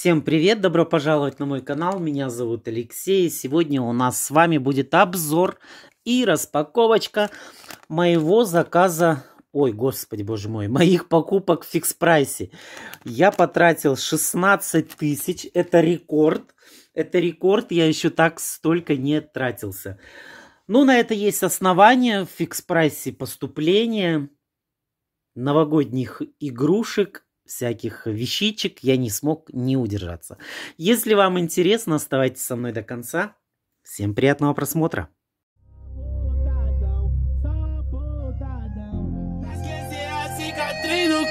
Всем привет, добро пожаловать на мой канал, меня зовут Алексей, сегодня у нас с вами будет обзор и распаковочка моего заказа, ой, господи, боже мой, моих покупок в фикс-прайсе. Я потратил 16 тысяч, это рекорд, это рекорд, я еще так столько не тратился. Ну, на это есть основания в фикс-прайсе поступления новогодних игрушек всяких вещичек я не смог не удержаться. Если вам интересно, оставайтесь со мной до конца. Всем приятного просмотра.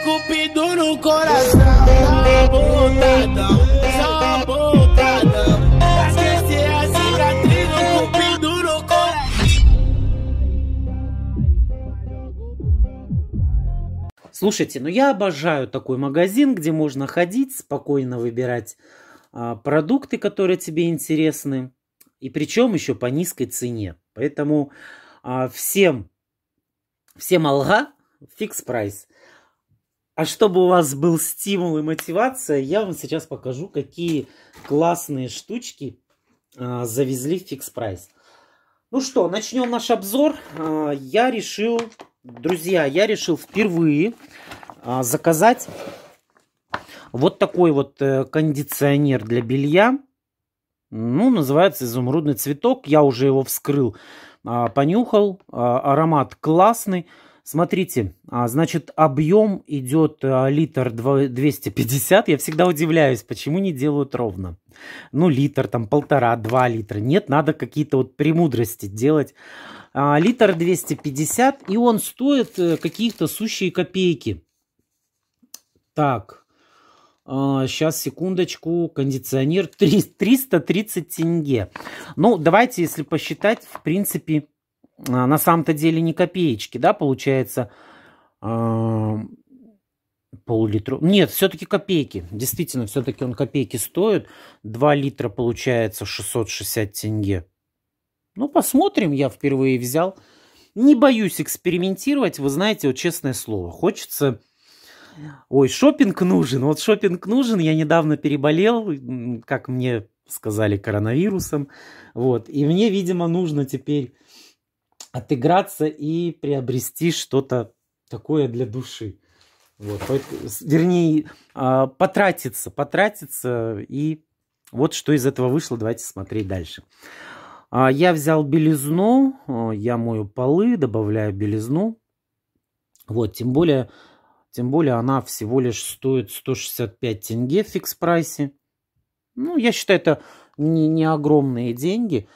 Cupidão no coração, sabotadão, sabotadão. Слушайте, ну я обожаю такой магазин, где можно ходить, спокойно выбирать а, продукты, которые тебе интересны, и причем еще по низкой цене. Поэтому а, всем, всем алга, фикс прайс. А чтобы у вас был стимул и мотивация, я вам сейчас покажу, какие классные штучки а, завезли в фикс прайс. Ну что, начнем наш обзор. А, я решил друзья, я решил впервые а, заказать вот такой вот э, кондиционер для белья. Ну, называется изумрудный цветок. Я уже его вскрыл, а, понюхал. А, аромат классный. Смотрите, значит, объем идет литр 250. Я всегда удивляюсь, почему не делают ровно. Ну, литр, там, полтора, два литра. Нет, надо какие-то вот премудрости делать а, литр 250, и он стоит э, каких-то сущие копейки. Так, сейчас, а, секундочку, кондиционер 3, 330 тенге. Ну, давайте, если посчитать, в принципе, а, на самом-то деле не копеечки, да, получается а, пол-литра. Нет, все-таки копейки. Действительно, все-таки он копейки стоит. 2 литра получается 660 тенге. Ну, посмотрим, я впервые взял. Не боюсь экспериментировать, вы знаете, вот честное слово, хочется... Ой, шопинг нужен. Вот шопинг нужен. Я недавно переболел, как мне сказали, коронавирусом. Вот. И мне, видимо, нужно теперь отыграться и приобрести что-то такое для души. Вот. Вернее, а, потратиться, потратиться. И вот что из этого вышло. Давайте смотреть дальше. А, я взял белизну, а, я мою полы, добавляю белизну. Вот, тем более, тем более она всего лишь стоит 165 тенге в фикс прайсе. Ну, я считаю, это не, не огромные деньги.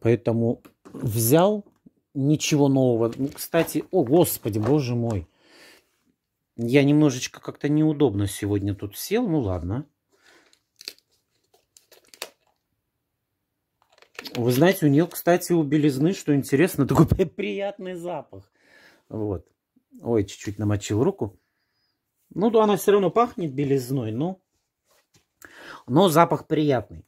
Поэтому взял ничего нового. Ну, кстати, о, господи, боже мой. Я немножечко как-то неудобно сегодня тут сел. Ну, ладно. Вы знаете, у нее, кстати, у белизны, что интересно, такой приятный запах. Вот. Ой, чуть-чуть намочил руку. Ну, да, она все равно пахнет белизной, но, но запах приятный.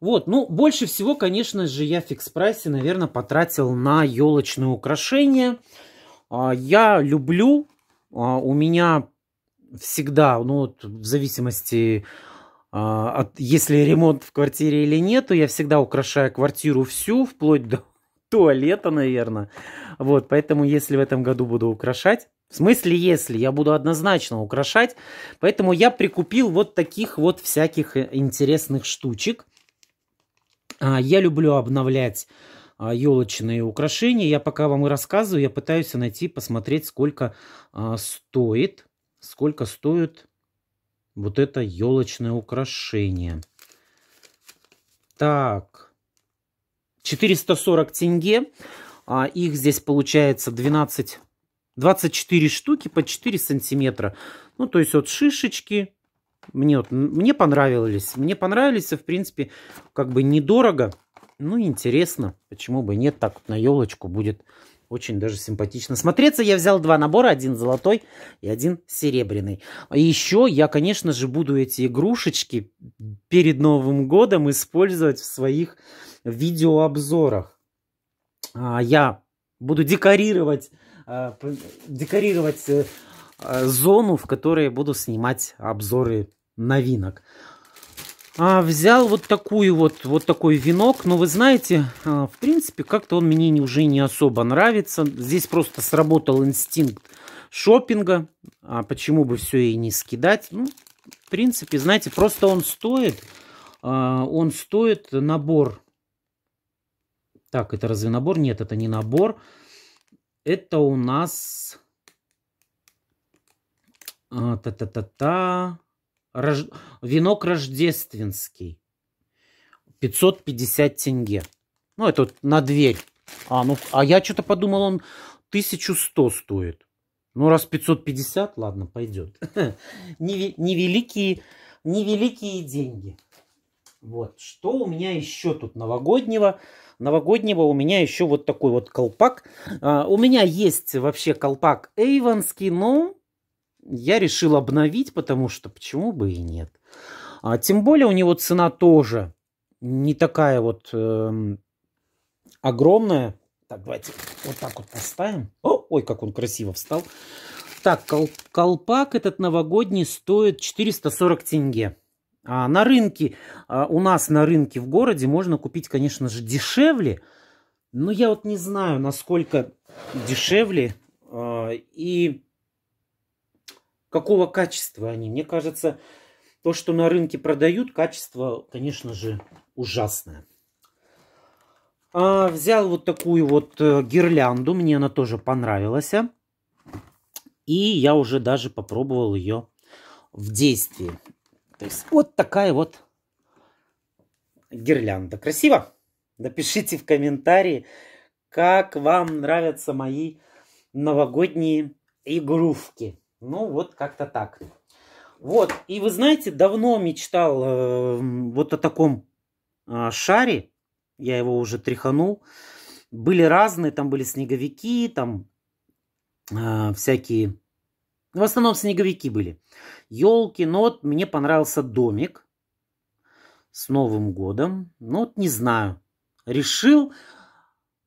Вот, ну, больше всего, конечно же, я в фикс-прайсе, наверное, потратил на елочные украшения. А, я люблю, а, у меня всегда, ну, вот, в зависимости а, если ремонт в квартире или нет, то я всегда украшаю квартиру всю, вплоть до туалета, наверное. Вот, поэтому если в этом году буду украшать, в смысле, если я буду однозначно украшать, поэтому я прикупил вот таких вот всяких э, интересных штучек. А, я люблю обновлять а, елочные украшения. Я пока вам и рассказываю, я пытаюсь найти, посмотреть, сколько стоит, сколько стоят вот это елочное украшение. Так, 440 тенге. А их здесь получается 12, 24 штуки по 4 сантиметра. Ну, то есть вот шишечки. Мне, вот, мне понравились. Мне понравились, в принципе, как бы недорого. Ну, интересно, почему бы нет. Так вот на елочку будет очень даже симпатично смотреться. Я взял два набора, один золотой и один серебряный. И еще я, конечно же, буду эти игрушечки перед Новым годом использовать в своих видеообзорах. А, я буду декорировать, а, декорировать э, а, зону, в которой буду снимать обзоры новинок. А, взял вот такую вот, вот такой венок. Но вы знаете, а, в принципе, как-то он мне не, уже не особо нравится. Здесь просто сработал инстинкт шопинга. А почему бы все и не скидать? Ну, в принципе, знаете, просто он стоит. А, он стоит набор. Так, это разве набор? Нет, это не набор. Это у нас... Та-та-та-та рож... венок рождественский. 550 тенге. Ну, это вот на дверь. А, ну, а я что-то подумал, он 1100 стоит. Ну, раз 550, ладно, пойдет. Невеликие, невеликие деньги. Вот, что у меня еще тут новогоднего? Новогоднего у меня еще вот такой вот колпак. А, у меня есть вообще колпак Эйвонский, но я решил обновить, потому что почему бы и нет. А, тем более у него цена тоже не такая вот э, огромная. Так, давайте вот так вот поставим. О, ой, как он красиво встал. Так, кол колпак этот новогодний стоит 440 тенге. А на рынке, а у нас на рынке в городе можно купить, конечно же, дешевле. Но я вот не знаю, насколько дешевле. Э, и какого качества они. Мне кажется, то, что на рынке продают, качество, конечно же, ужасное. А, взял вот такую вот э, гирлянду, мне она тоже понравилась. И я уже даже попробовал ее в действии. То есть вот такая вот гирлянда. Красиво? Напишите в комментарии, как вам нравятся мои новогодние игрушки. Ну, вот как-то так. Вот, и вы знаете, давно мечтал э, вот о таком э, шаре. Я его уже тряханул. Были разные, там были снеговики, там э, всякие... В основном снеговики были. Елки, но вот мне понравился домик с Новым годом. Ну, вот не знаю. Решил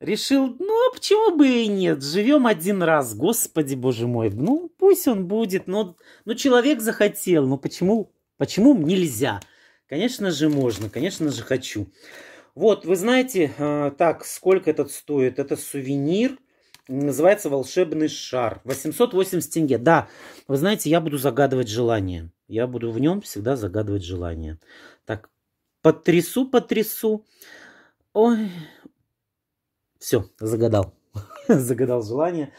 Решил, ну, а почему бы и нет? Живем один раз, господи, боже мой. Ну, пусть он будет, но, но человек захотел. Ну, почему, почему нельзя? Конечно же, можно, конечно же, хочу. Вот, вы знаете, э, так, сколько этот стоит? Это сувенир, называется «Волшебный шар». 880 тенге, да. Вы знаете, я буду загадывать желание. Я буду в нем всегда загадывать желание. Так, потрясу, потрясу. Ой, все, загадал. загадал желание.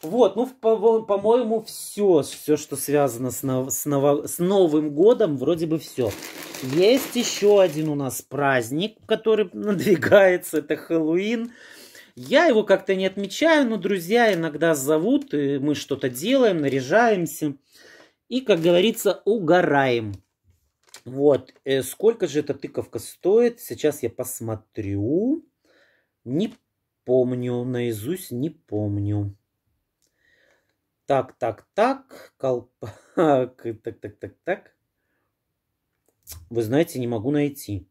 Вот, ну, по-моему, по все, все, что связано с, нов с, ново с Новым годом, вроде бы все. Есть еще один у нас праздник, который надвигается, это Хэллоуин. Я его как-то не отмечаю, но друзья иногда зовут, и мы что-то делаем, наряжаемся. И, как говорится, угораем. Вот, э, сколько же эта тыковка стоит? Сейчас я посмотрю. Не помню, наизусть не помню. Так, так, так, колпак, так, так, так, так. Вы знаете, не могу найти.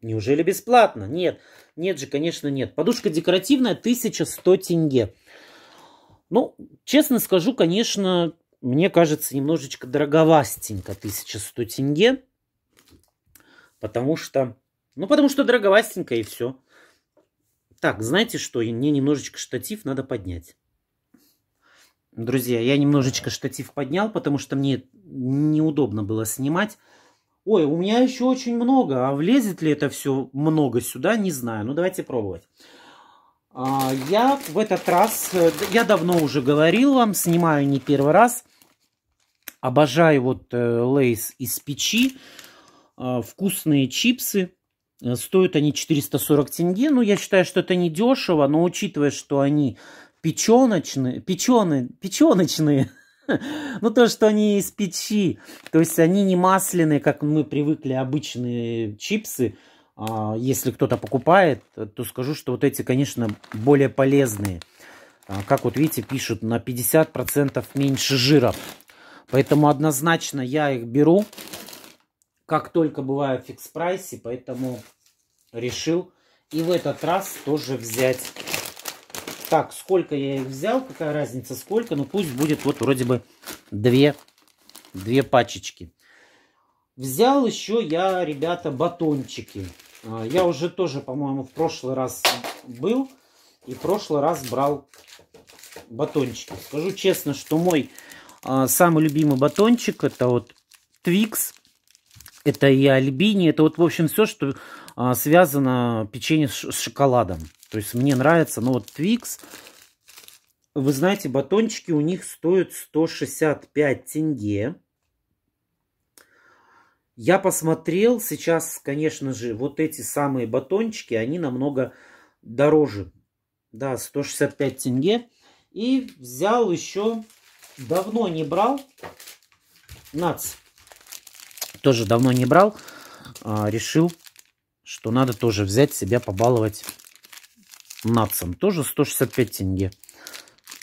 Неужели бесплатно? Нет, нет же, конечно, нет. Подушка декоративная 1100 тенге. Ну, честно скажу, конечно, мне кажется, немножечко дороговастенько 1100 тенге. Потому что, ну, потому что дороговастенько и все. Так, знаете что? Мне немножечко штатив надо поднять. Друзья, я немножечко штатив поднял, потому что мне неудобно было снимать. Ой, у меня еще очень много. А влезет ли это все много сюда, не знаю. Ну, давайте пробовать. А, я в этот раз, э, я давно уже говорил вам, снимаю не первый раз. Обожаю вот э, лейс из печи. Э, вкусные чипсы Э, стоят они 440 тенге. Ну, я считаю, что это не дешево, но учитывая, что они печеночные, печеные, печеночные, ну, то, что они из печи, то есть они не масляные, как мы привыкли, обычные чипсы. А если кто-то покупает, то скажу, что вот эти, конечно, более полезные. А, как вот видите, пишут на 50% меньше жира. Поэтому однозначно я их беру как только бываю в фикс-прайсе, поэтому решил и в этот раз тоже взять. Так, сколько я их взял, какая разница сколько, ну пусть будет вот вроде бы две, две пачечки. Взял еще я, ребята, батончики. А, я уже тоже, по-моему, в прошлый раз был и в прошлый раз брал батончики. Скажу честно, что мой а, самый любимый батончик это вот Twix это и альбини, это вот, в общем, все, что а, связано печенье с, с шоколадом. То есть мне нравится, но вот Twix, вы знаете, батончики у них стоят 165 тенге. Я посмотрел, сейчас, конечно же, вот эти самые батончики, они намного дороже. Да, 165 тенге. И взял еще, давно не брал, нац. Тоже давно не брал. А, решил, что надо тоже взять себя, побаловать нацем. Тоже 165 тенге.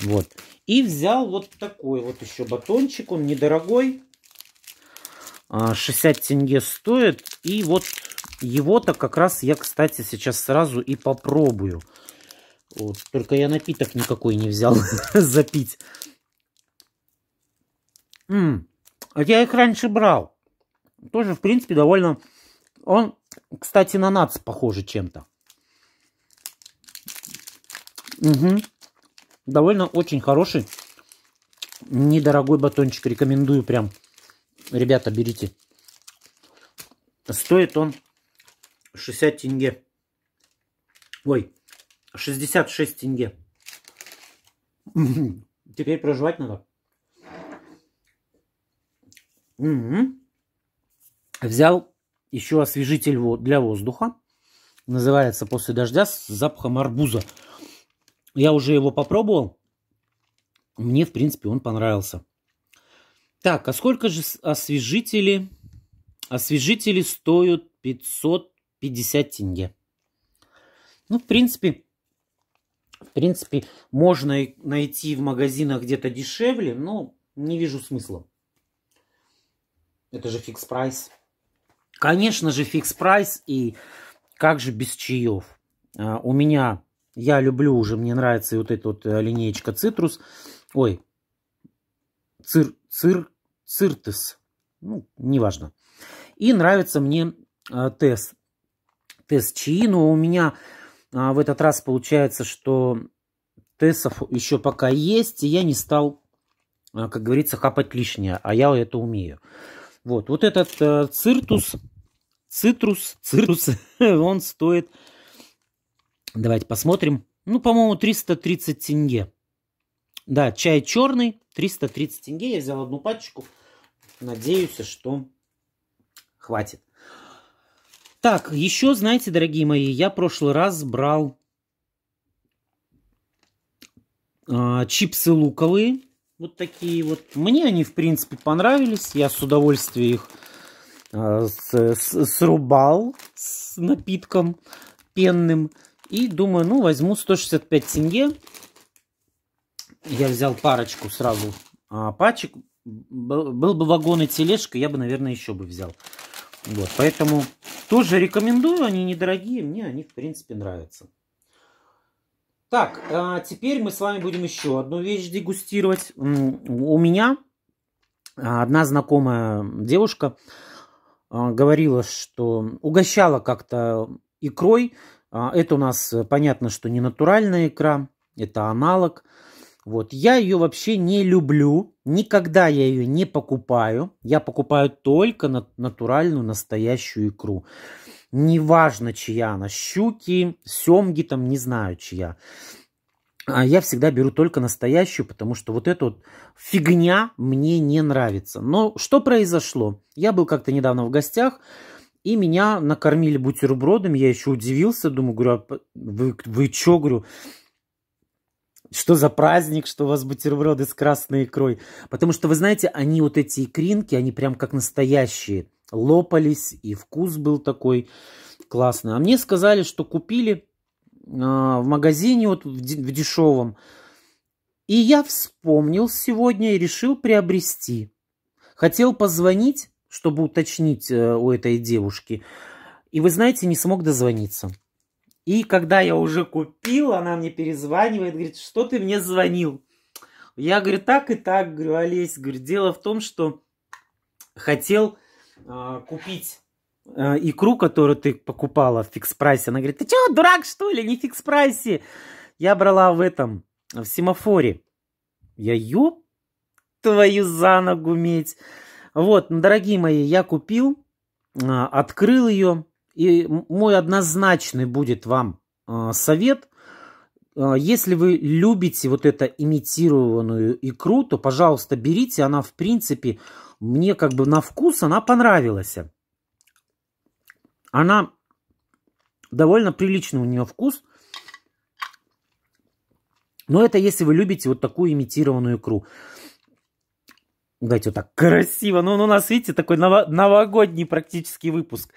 Вот. И взял вот такой вот еще батончик. Он недорогой. 60 а, тенге стоит. И вот его-то как раз я, кстати, сейчас сразу и попробую. Вот. Только я напиток никакой не взял запить. А я их раньше брал. Тоже, в принципе, довольно... Он, кстати, на нац похоже чем-то. Угу. Довольно очень хороший, недорогой батончик. Рекомендую прям. Ребята, берите. Стоит он 60 тенге. Ой, 66 тенге. Теперь проживать надо. Угу взял еще освежитель для воздуха. Называется «После дождя» с запахом арбуза. Я уже его попробовал. Мне, в принципе, он понравился. Так, а сколько же освежители? Освежители стоят 550 тенге. Ну, в принципе, в принципе, можно найти в магазинах где-то дешевле, но не вижу смысла. Это же фикс прайс. Конечно же, фикс прайс и как же без чаев. А, у меня, я люблю уже, мне нравится и вот эта вот э, линеечка цитрус. Ой, цир, цир, циртес. Ну, неважно. И нравится мне э, тес. Тес чаи, но у меня а, в этот раз получается, что тесов еще пока есть, и я не стал, а, как говорится, хапать лишнее, а я это умею. Вот, вот этот э, циртус, цитрус, цирус, он стоит, давайте посмотрим, ну, по-моему, 330 тенге. Да, чай черный, 330 тенге. Я взял одну пачку. Надеюсь, что хватит. Так, еще, знаете, дорогие мои, я в прошлый раз брал э, чипсы луковые. Вот такие вот. Мне они, в принципе, понравились. Я с удовольствием их а, с, с, срубал с напитком пенным. И думаю, ну, возьму 165 тенге. Я взял парочку сразу а, пачек. Был бы вагон и тележка, я бы, наверное, еще бы взял. Вот, поэтому тоже рекомендую. Они недорогие, мне они, в принципе, нравятся. Так, а, теперь мы с вами будем еще одну вещь дегустировать. У меня а, одна знакомая девушка а, говорила, что угощала как-то икрой. Это у нас э, понятно, что не натуральная икра, это аналог. Вот, я ее вообще не люблю, никогда я ее не покупаю. Я покупаю только натуральную настоящую икру неважно чья она, щуки, семги там, не знаю чья. а Я всегда беру только настоящую, потому что вот эта вот фигня мне не нравится. Но что произошло? Я был как-то недавно в гостях, и меня накормили бутербродом, я еще удивился, думаю, говорю, а вы, вы что, говорю, что за праздник, что у вас бутерброды с красной икрой? Потому что, вы знаете, они вот эти икринки, они прям как настоящие лопались, и вкус был такой классный. А мне сказали, что купили э, в магазине вот в, в дешевом. И я вспомнил сегодня и решил приобрести. Хотел позвонить, чтобы уточнить э, у этой девушки. И вы знаете, не смог дозвониться. И когда я уже купил, она мне перезванивает, говорит, что ты мне звонил? Я говорю, так и так, говорю, Олесь, говорю, дело в том, что хотел а, купить а, икру, которую ты покупала в фикс-прайсе. Она говорит, ты что, дурак, что ли? Не в фикс-прайсе. Я брала в этом, в семафоре. Я ёп твою за ногу медь. Вот, ну, дорогие мои, я купил, а, открыл ее. И мой однозначный будет вам совет – если вы любите вот эту имитированную икру, то, пожалуйста, берите. Она, в принципе, мне как бы на вкус она понравилась. Она довольно приличный у нее вкус. Но это если вы любите вот такую имитированную икру. дайте вот так красиво. Ну, ну у нас, видите, такой ново- новогодний практически выпуск.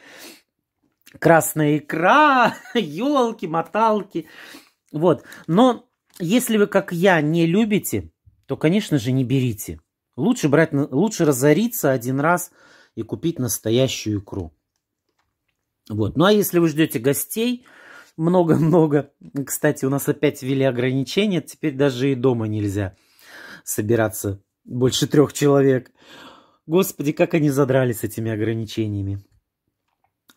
Красная икра, елки, моталки. Вот. Но если вы, как я, не любите, то, конечно же, не берите. Лучше, брать, лучше разориться один раз и купить настоящую икру. Вот. Ну а если вы ждете гостей, много-много. Кстати, у нас опять ввели ограничения, теперь даже и дома нельзя собираться больше трех человек. Господи, как они задрались этими ограничениями.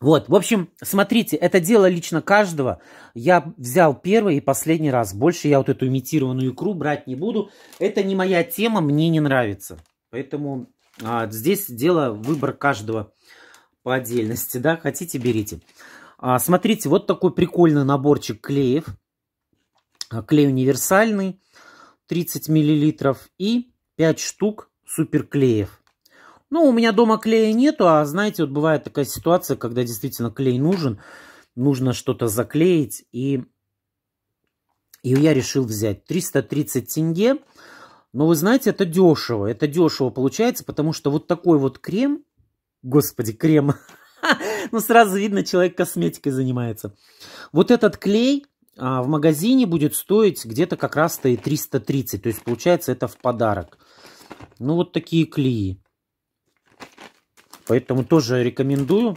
Вот, в общем, смотрите, это дело лично каждого. Я взял первый и последний раз. Больше я вот эту имитированную икру брать не буду. Это не моя тема, мне не нравится. Поэтому а, здесь дело выбор каждого по отдельности, да, хотите, берите. А, смотрите, вот такой прикольный наборчик клеев. А, клей универсальный, 30 миллилитров и 5 штук суперклеев. Ну, у меня дома клея нету, а знаете, вот бывает такая ситуация, когда действительно клей нужен, нужно что-то заклеить, и, и я решил взять 330 тенге. Но вы знаете, это дешево, это дешево получается, потому что вот такой вот крем, господи, крем, ну сразу видно, человек косметикой занимается. Вот этот клей а, в магазине будет стоить где-то как раз-то и 330, то есть получается это в подарок. Ну вот такие клеи. Поэтому тоже рекомендую.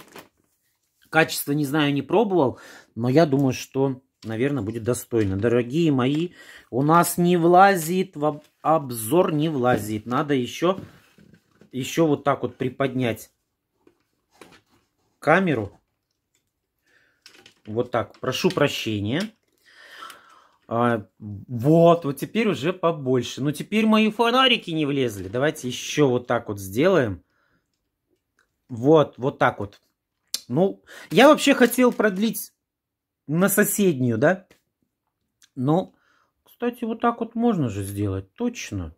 Качество не знаю, не пробовал, но я думаю, что, наверное, будет достойно. Дорогие мои, у нас не влазит, в обзор не влазит. Надо еще, еще вот так вот приподнять камеру. Вот так. Прошу прощения. А, вот, вот теперь уже побольше. Но ну, теперь мои фонарики не влезли. Давайте еще вот так вот сделаем. Вот, вот так вот. Ну, я вообще хотел продлить на соседнюю, да? Ну, кстати, вот так вот можно же сделать, точно.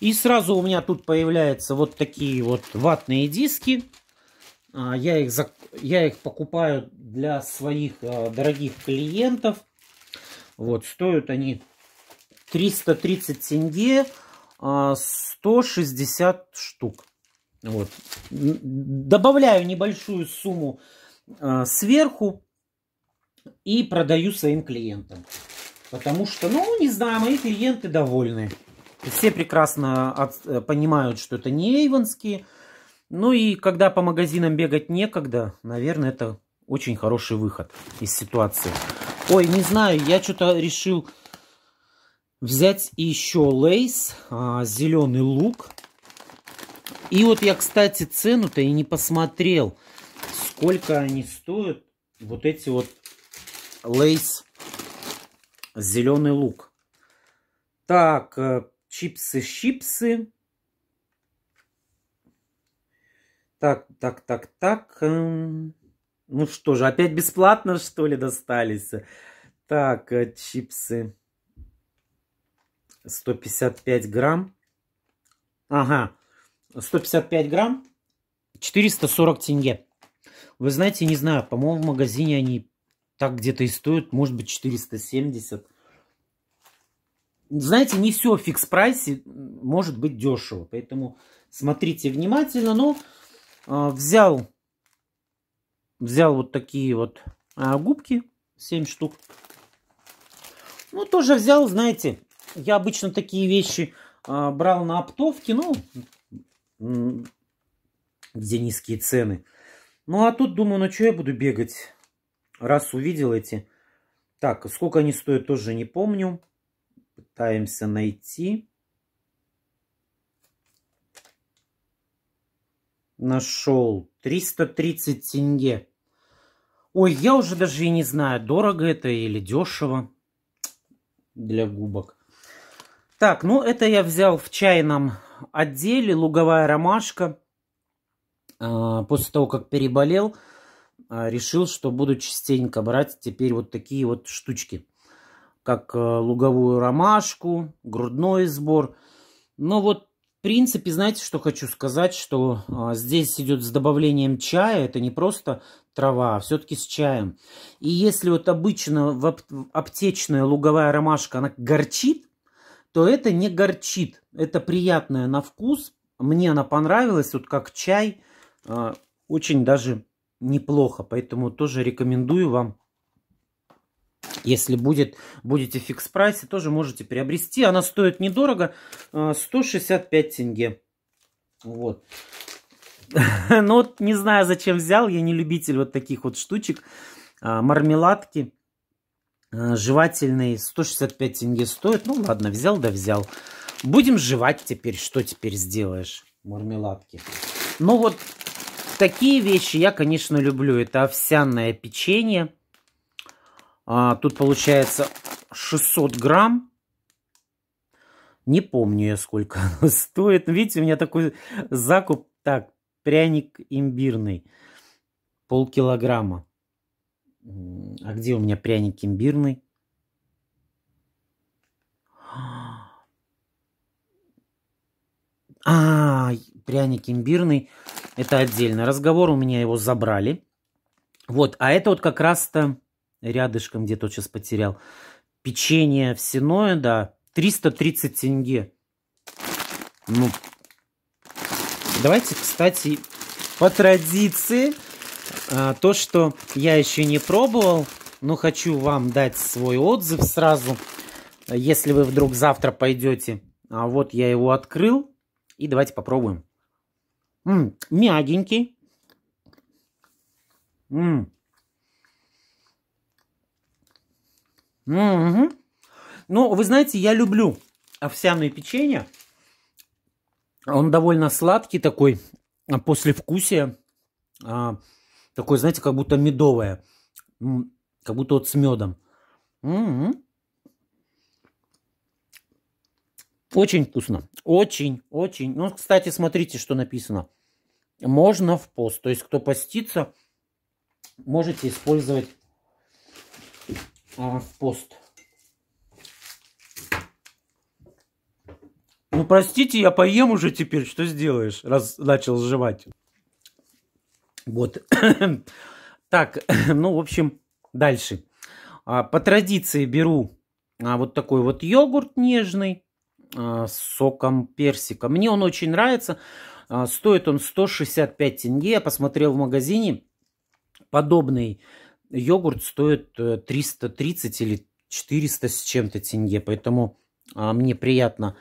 И сразу у меня тут появляются вот такие вот ватные диски. А, я их, зак... я их покупаю для своих а, дорогих клиентов. Вот, стоят они 330 тенге, 160 а, штук. Вот. Добавляю небольшую сумму э, сверху и продаю своим клиентам. Потому что, ну, не знаю, мои клиенты довольны. Все прекрасно от, э, понимают, что это не эйвонские. Ну и когда по магазинам бегать некогда, наверное, это очень хороший выход из ситуации. Ой, не знаю, я что-то решил взять еще лейс, а, зеленый лук. И вот я, кстати, цену-то и не посмотрел, сколько они стоят. Вот эти вот лейс зеленый лук. Так, э, чипсы-щипсы. Так, так, так, так. Э, ну что же, опять бесплатно, что ли, достались? Так, э, чипсы. 155 грамм. Ага. 155 грамм, 440 тенге. Вы знаете, не знаю, по-моему, в магазине они так где-то и стоят, может быть, 470. Знаете, не все в фикс-прайсе может быть дешево, поэтому смотрите внимательно. Но э, взял, взял вот такие вот э, губки, 7 штук. Ну, тоже взял, знаете, я обычно такие вещи э, брал на оптовке, ну, где низкие цены. Ну, а тут думаю, ну что я буду бегать, раз увидел эти. Так, а сколько они стоят, тоже не помню. Пытаемся найти. Нашел 330 тенге. Ой, я уже даже и не знаю, дорого это или дешево для губок. Так, ну это я взял в чайном отделе луговая ромашка а, после того, как переболел, а, решил, что буду частенько брать теперь вот такие вот штучки, как э, луговую ромашку, грудной сбор. Но вот, в принципе, знаете, что хочу сказать, что а, здесь идет с добавлением чая, это не просто трава, а все-таки с чаем. И если вот обычно в аптечная луговая ромашка, она горчит, то это не горчит. Это приятное на вкус. Мне она понравилась, вот как чай. А, очень даже неплохо. Поэтому тоже рекомендую вам. Если будет, будете в фикс прайсе, тоже можете приобрести. Она стоит недорого. 165 а, тенге. Вот. но ну вот не знаю, зачем взял. Я не любитель вот таких вот штучек. А, мармеладки. Э, жевательный 165 тенге стоит. Ну ладно, взял да взял. Будем жевать теперь. Что теперь сделаешь? Мармеладки. Ну вот такие вещи я, конечно, люблю. Это овсяное печенье. А, тут получается 600 грамм. Не помню я, сколько оно стоит. Видите, у меня такой закуп. Так, пряник имбирный. Полкилограмма. А где у меня пряник имбирный? А, пряник имбирный. Это отдельный разговор. У меня его забрали. Вот, а это вот как раз-то рядышком где-то вот сейчас потерял. Печенье всеное, да. 330 тенге. Ну, давайте, кстати, по традиции а, то, что я еще не пробовал, но хочу вам дать свой отзыв сразу. Если вы вдруг завтра пойдете, а вот я его открыл. И давайте попробуем. М -м, мягенький. М -м -м Ну, вы знаете, я люблю овсяное печенье. Он довольно сладкий такой, а, послевкусие. А, Такое, знаете, как будто медовое. Как будто вот с медом. М-м. Очень вкусно. Очень, очень. Ну, кстати, смотрите, что написано. Можно в пост. То есть, кто постится, можете использовать а, в пост. Ну, простите, я поем уже теперь. Что сделаешь, раз начал жевать? Вот. так, ну, в общем, дальше. А, по традиции беру а, вот такой вот йогурт нежный а, с соком персика. Мне он очень нравится. стоит он 165 тенге. Я посмотрел в магазине. Подобный йогурт стоит 330 э, или 400 с чем-то тенге. Поэтому мне приятно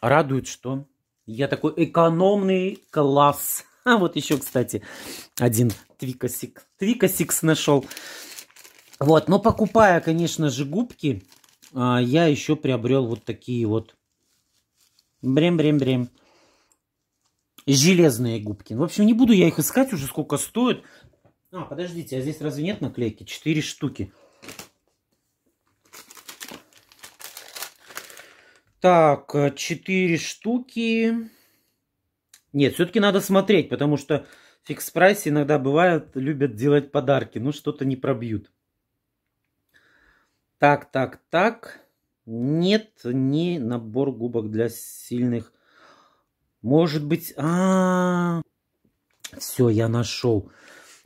радует, что я такой экономный класс А вот еще, кстати, один Твикосик. Твикосикс нашел. Вот, но покупая, конечно же, губки, а, я еще приобрел вот такие вот. Брем-брем-брем. Железные губки. В общем, не буду я их искать уже, сколько стоит. А, подождите, а здесь разве нет наклейки? Четыре штуки. Так, э, четыре штуки. Нет, все-таки надо смотреть, потому что фикс-прайс иногда бывает, любят делать подарки, но что-то не пробьют. Так, так, так. Нет, не набор губок для сильных. Может быть... А, -а, -а. Все, я нашел.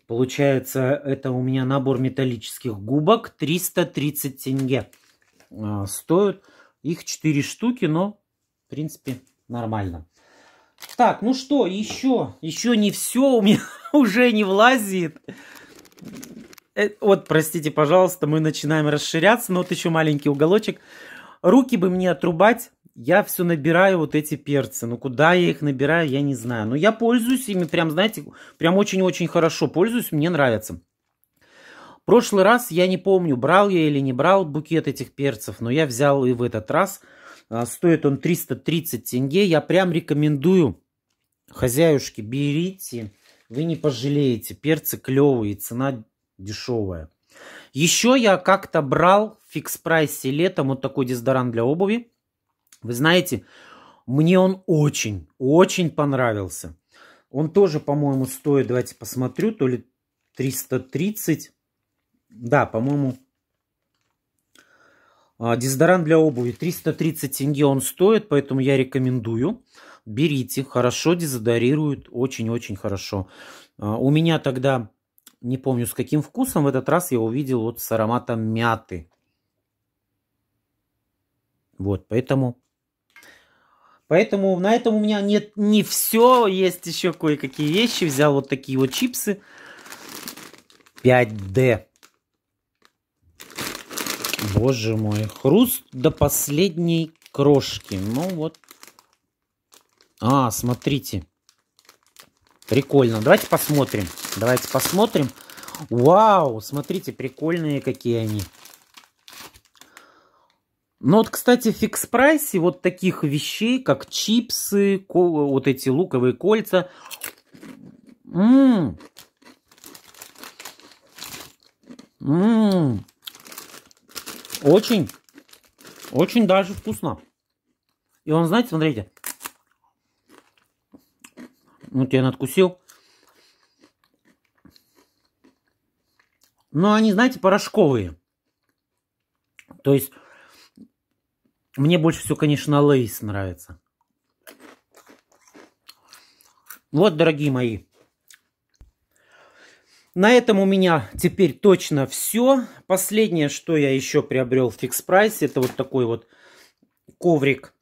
Получается, это у меня набор металлических губок. 330 тенге а, стоят. Их 4 штуки, но, в принципе, нормально. Так, ну что, еще, еще не все у меня уже не влазит. Э, вот, простите, пожалуйста, мы начинаем расширяться, но вот еще маленький уголочек. Руки бы мне отрубать, я все набираю вот эти перцы. Ну, куда я их набираю, я не знаю. Но я пользуюсь ими прям, знаете, прям очень-очень хорошо пользуюсь, мне нравятся. Прошлый раз, я не помню, брал я или не брал букет этих перцев, но я взял и в этот раз – а, стоит он 330 тенге. Я прям рекомендую, хозяюшки, берите. Вы не пожалеете. Перцы клевые, цена дешевая. Еще я как-то брал в фикс-прайсе летом вот такой дезодорант для обуви. Вы знаете, мне он очень, очень понравился. Он тоже, по-моему, стоит, давайте посмотрю, то ли 330. Да, по-моему, а, дезодорант для обуви 330 тенге он стоит, поэтому я рекомендую. Берите, хорошо дезодорирует, очень-очень хорошо. А, у меня тогда, не помню с каким вкусом, в этот раз я увидел вот с ароматом мяты. Вот, поэтому... Поэтому на этом у меня нет не все, есть еще кое-какие вещи. Взял вот такие вот чипсы 5D. Боже мой, хруст до последней крошки. Ну вот. А, смотрите. Прикольно. Давайте посмотрим. Давайте посмотрим. Вау, смотрите, прикольные какие они. Ну вот, кстати, в фикс-прайсе вот таких вещей, как чипсы, вот эти луковые кольца. Ммм. Ммм. Очень, очень даже вкусно. И он, знаете, смотрите. Вот я надкусил. Но они, знаете, порошковые. То есть, мне больше всего, конечно, Лейс нравится. Вот, дорогие мои, на этом у меня теперь точно все. Последнее, что я еще приобрел в фикс прайсе, это вот такой вот коврик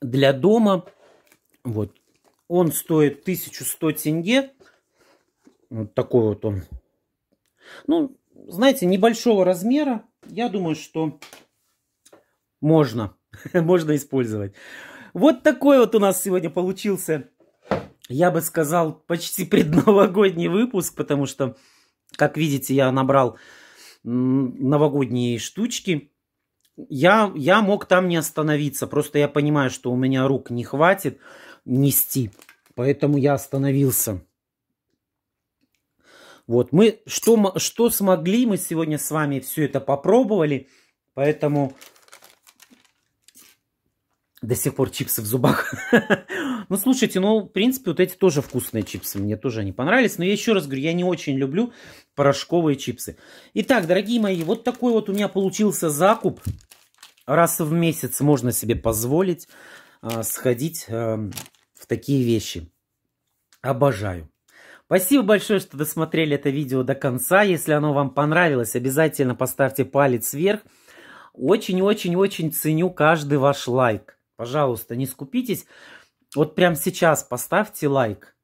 для дома. Вот. Он стоит 1100 тенге. Вот такой вот он. Ну, знаете, небольшого размера. Я думаю, что можно. можно использовать. Вот такой вот у нас сегодня получился я бы сказал, почти предновогодний выпуск, потому что, как видите, я набрал новогодние штучки. Я, я мог там не остановиться, просто я понимаю, что у меня рук не хватит нести, поэтому я остановился. Вот, мы что, что смогли, мы сегодня с вами все это попробовали, поэтому до сих пор чипсы в зубах. Ну, слушайте, ну, в принципе, вот эти тоже вкусные чипсы. Мне тоже они понравились. Но я еще раз говорю, я не очень люблю порошковые чипсы. Итак, дорогие мои, вот такой вот у меня получился закуп. Раз в месяц можно себе позволить э, сходить э, в такие вещи. Обожаю. Спасибо большое, что досмотрели это видео до конца. Если оно вам понравилось, обязательно поставьте палец вверх. Очень-очень-очень ценю каждый ваш лайк. Пожалуйста, не скупитесь. Вот прямо сейчас поставьте лайк,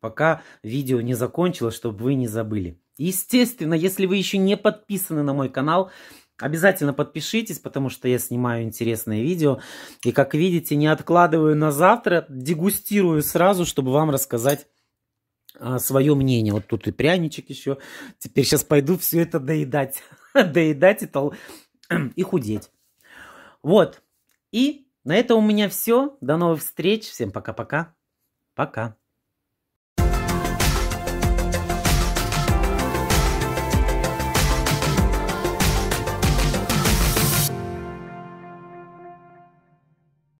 пока видео не закончилось, чтобы вы не забыли. Естественно, если вы еще не подписаны на мой канал, обязательно подпишитесь, потому что я снимаю интересные видео. И, как видите, не откладываю на завтра, дегустирую сразу, чтобы вам рассказать а, свое мнение. Вот тут и пряничек еще. Теперь сейчас пойду все это доедать. доедать и худеть. Вот. И на этом у меня все. До новых встреч. Всем пока-пока. Пока. -пока. пока.